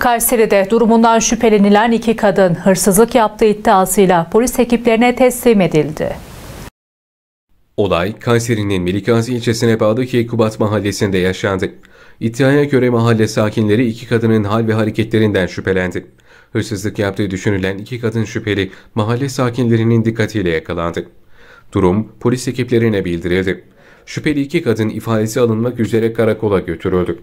Kayseri'de durumundan şüphelenilen iki kadın hırsızlık yaptığı iddiasıyla polis ekiplerine teslim edildi. Olay Kayseri'nin Melikazi ilçesine bağlı Keykubat mahallesinde yaşandı. İddiaya göre mahalle sakinleri iki kadının hal ve hareketlerinden şüphelendi. Hırsızlık yaptığı düşünülen iki kadın şüpheli mahalle sakinlerinin dikkatiyle yakalandı. Durum polis ekiplerine bildirildi. Şüpheli iki kadın ifadesi alınmak üzere karakola götürüldü.